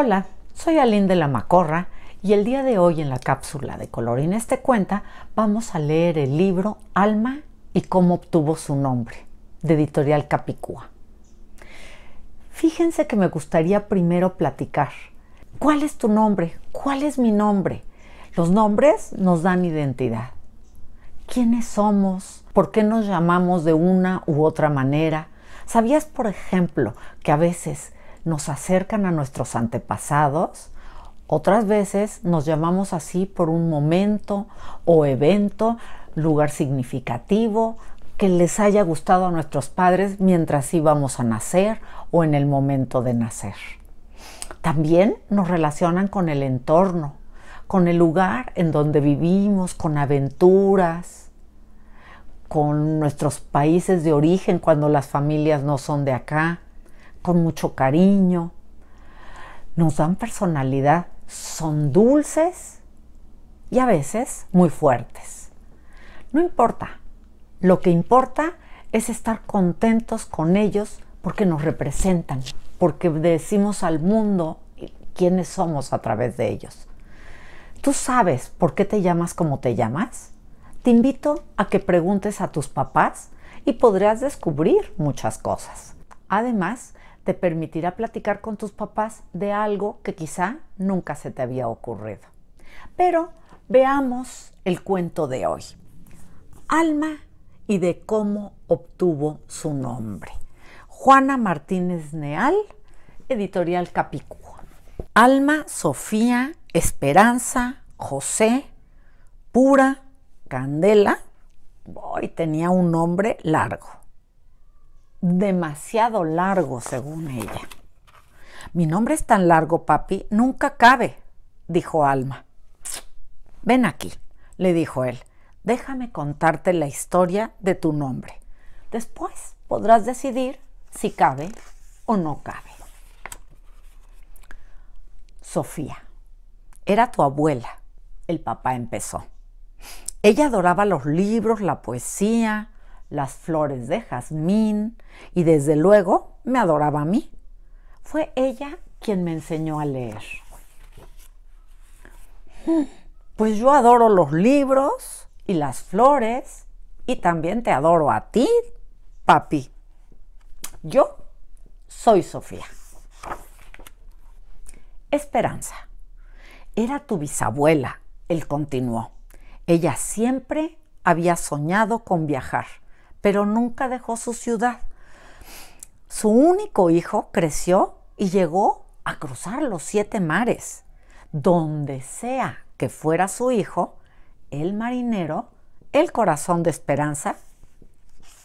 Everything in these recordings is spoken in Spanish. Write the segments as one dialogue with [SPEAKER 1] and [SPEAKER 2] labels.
[SPEAKER 1] Hola, soy Aline de la Macorra y el día de hoy en la cápsula de color en este cuenta vamos a leer el libro Alma y cómo obtuvo su nombre, de editorial Capicúa. Fíjense que me gustaría primero platicar. ¿Cuál es tu nombre? ¿Cuál es mi nombre? Los nombres nos dan identidad. ¿Quiénes somos? ¿Por qué nos llamamos de una u otra manera? ¿Sabías, por ejemplo, que a veces nos acercan a nuestros antepasados, otras veces nos llamamos así por un momento o evento, lugar significativo que les haya gustado a nuestros padres mientras íbamos a nacer o en el momento de nacer. También nos relacionan con el entorno, con el lugar en donde vivimos, con aventuras, con nuestros países de origen cuando las familias no son de acá, con mucho cariño, nos dan personalidad, son dulces y a veces muy fuertes. No importa, lo que importa es estar contentos con ellos porque nos representan, porque decimos al mundo quiénes somos a través de ellos. ¿Tú sabes por qué te llamas como te llamas? Te invito a que preguntes a tus papás y podrás descubrir muchas cosas. Además, te permitirá platicar con tus papás de algo que quizá nunca se te había ocurrido. Pero veamos el cuento de hoy. Alma y de cómo obtuvo su nombre. Juana Martínez Neal, editorial Capicúa. Alma, Sofía, Esperanza, José, Pura, Candela. Hoy tenía un nombre largo demasiado largo, según ella. Mi nombre es tan largo, papi, nunca cabe, dijo Alma. Ven aquí, le dijo él, déjame contarte la historia de tu nombre. Después podrás decidir si cabe o no cabe. Sofía, era tu abuela, el papá empezó. Ella adoraba los libros, la poesía, las flores de jazmín y desde luego me adoraba a mí. Fue ella quien me enseñó a leer. Hmm, pues yo adoro los libros y las flores y también te adoro a ti, papi. Yo soy Sofía. Esperanza. Era tu bisabuela, él continuó. Ella siempre había soñado con viajar pero nunca dejó su ciudad. Su único hijo creció y llegó a cruzar los siete mares. Donde sea que fuera su hijo, el marinero, el corazón de esperanza,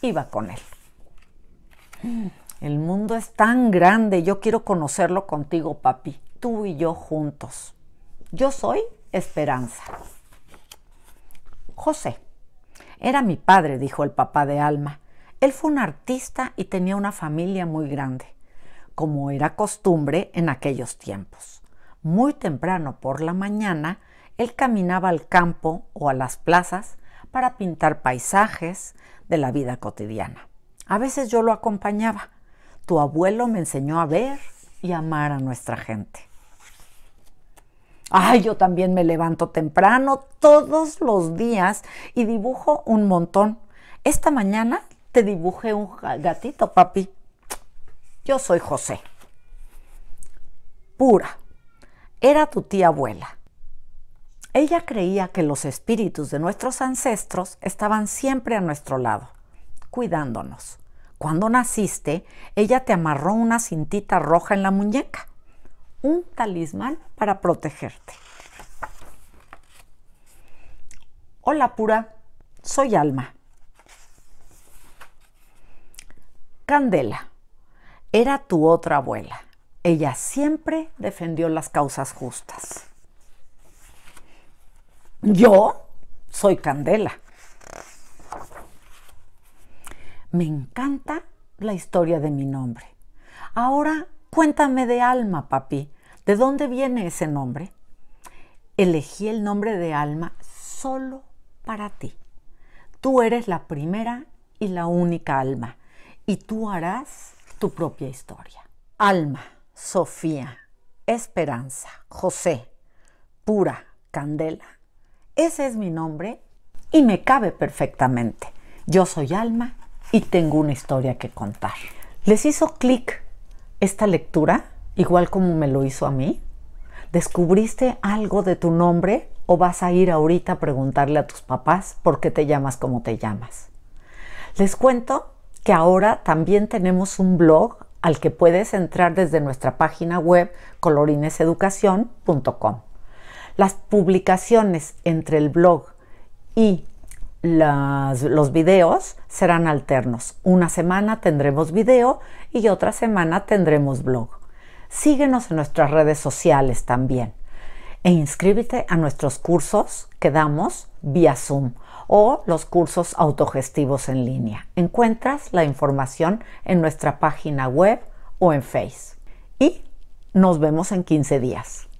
[SPEAKER 1] iba con él. El mundo es tan grande, yo quiero conocerlo contigo, papi, tú y yo juntos. Yo soy esperanza. José. Era mi padre, dijo el papá de Alma. Él fue un artista y tenía una familia muy grande, como era costumbre en aquellos tiempos. Muy temprano por la mañana, él caminaba al campo o a las plazas para pintar paisajes de la vida cotidiana. A veces yo lo acompañaba. Tu abuelo me enseñó a ver y amar a nuestra gente. Ay, yo también me levanto temprano todos los días y dibujo un montón. Esta mañana te dibujé un gatito, papi. Yo soy José. Pura. Era tu tía abuela. Ella creía que los espíritus de nuestros ancestros estaban siempre a nuestro lado, cuidándonos. Cuando naciste, ella te amarró una cintita roja en la muñeca un talismán para protegerte. Hola pura, soy Alma. Candela era tu otra abuela. Ella siempre defendió las causas justas. Yo soy Candela. Me encanta la historia de mi nombre. Ahora cuéntame de Alma, papi. ¿De dónde viene ese nombre? Elegí el nombre de alma solo para ti. Tú eres la primera y la única alma y tú harás tu propia historia. Alma, Sofía, Esperanza, José, Pura, Candela. Ese es mi nombre y me cabe perfectamente. Yo soy alma y tengo una historia que contar. ¿Les hizo clic esta lectura? igual como me lo hizo a mí? ¿Descubriste algo de tu nombre o vas a ir ahorita a preguntarle a tus papás por qué te llamas como te llamas? Les cuento que ahora también tenemos un blog al que puedes entrar desde nuestra página web colorineseducación.com. Las publicaciones entre el blog y los videos serán alternos. Una semana tendremos video y otra semana tendremos blog síguenos en nuestras redes sociales también e inscríbete a nuestros cursos que damos vía Zoom o los cursos autogestivos en línea. Encuentras la información en nuestra página web o en Face. Y nos vemos en 15 días.